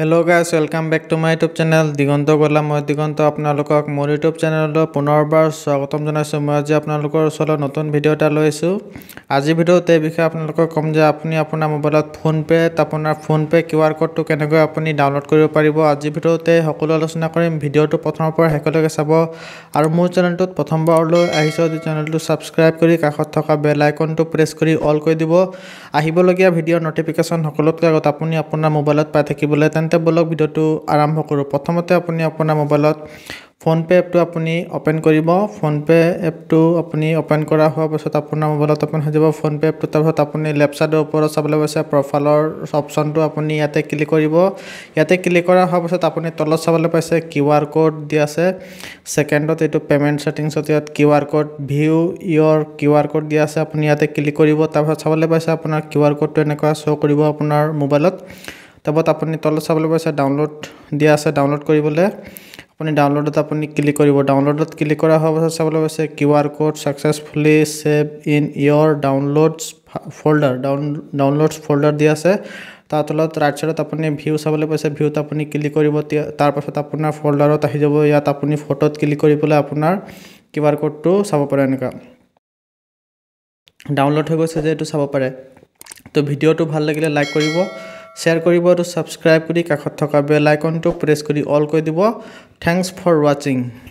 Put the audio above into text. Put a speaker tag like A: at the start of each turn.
A: hello' guys welcome back to my YouTube channel Diganta Gola মই দিগন্ত আপোনালোকক মোৰ ইউটিউব চেনেললৈ পুনৰবাৰ স্বাগতম জনাইছোঁ মই আজি আপোনালোকৰ ওচৰলৈ নতুন ভিডিঅ' এটা লৈছোঁ আজি ভিডিঅ'ত এই বিষয়ে আপোনালোকক ক'ম যে আপুনি আপোনাৰ মোবাইলত ফোনপে'ত আপোনাৰ ফোনপে' কিউ আৰ ক'ডটো কেনেকৈ আপুনি ডাউনলোড কৰিব পাৰিব আজি ভিডিঅ'তে সকলো আলোচনা কৰিম ভিডিঅ'টো প্ৰথমৰ পৰা শেষলৈকে চাব আৰু মোৰ চেনেলটোত প্ৰথমবাৰলৈ আহিছোঁ যে চেনেলটো ছাবস্ক্ৰাইব কৰি কাষত থকা বেল আইকনটো প্ৰেছ কৰি অল কৰি দিব আহিবলগীয়া ভিডিঅ' নটিফিকেশ্যন সকলোতকৈ আগত আপুনি আপোনাৰ মোবাইলত পাই থাকিবলৈ বলক ভিডিঅ'টো আৰম্ভ কৰোঁ প্ৰথমতে আপুনি আপোনাৰ মোবাইলত ফোনপে' এপটো আপুনি অ'পেন কৰিব ফোনপে' এপটো আপুনি অ'পেন কৰা হোৱাৰ পিছত আপোনাৰ মোবাইলত অ'পেন হৈ যাব ফোনপে' এপটো তাৰপিছত আপুনি লেফ্ট চাইডৰ ওপৰত চাবলৈ পাইছে প্ৰফাইলৰ অপশ্যনটো আপুনি ইয়াতে ক্লিক কৰিব ইয়াতে ক্লিক কৰা হোৱাৰ পিছত আপুনি তলত চাবলৈ পাইছে কিউ আৰ কোড দি আছে ছেকেণ্ডত এইটো পে'মেণ্ট ছেটিংছত ইয়াত Q R code view your Q R code দিয়া আছে আপুনি ইয়াতে ক্লিক কৰিব তাৰপিছত চাবলৈ পাইছে আপোনাৰ কিউ আৰ কোডটো এনেকুৱা শ্ব' কৰিব আপোনাৰ মোবাইলত তাৰপাছত আপুনি তলত চাবলৈ পাইছে ডাউনলোড দিয়া আছে ডাউনলোড কৰিবলৈ আপুনি ডাউনলোডত আপুনি ক্লিক কৰিব ডাউনলোডত ক্লিক কৰা হোৱাৰ পাছত চাবলৈ পাইছে Q R code successfully save in your downloads folder down downloads folder দিয়া আছে তাৰ তলত ৰাইট ছাইডত আপুনি ভিউ চাবলৈ পাইছে ভিউত আপুনি ক্লিক কৰিব তাৰপাছত আপোনাৰ ফল্ডাৰত আহি যাব ইয়াত আপুনি ফটোত ক্লিক কৰি পেলাই আপোনাৰ কিউ আৰ ক'ডটো চাব পাৰে এনেকুৱা ডাউনলোড হৈ গৈছে যে এইটো চাব পাৰে তো ভিডিঅ'টো ভাল লাগিলে লাইক কৰিব শ্বেয়াৰ কৰিব আৰু ছাবস্ক্ৰাইব কৰি কাষত থকা বেল আইকনটো প্ৰেছ কৰি অল কৰি দিব থেংকছ ফৰ ৱাচিং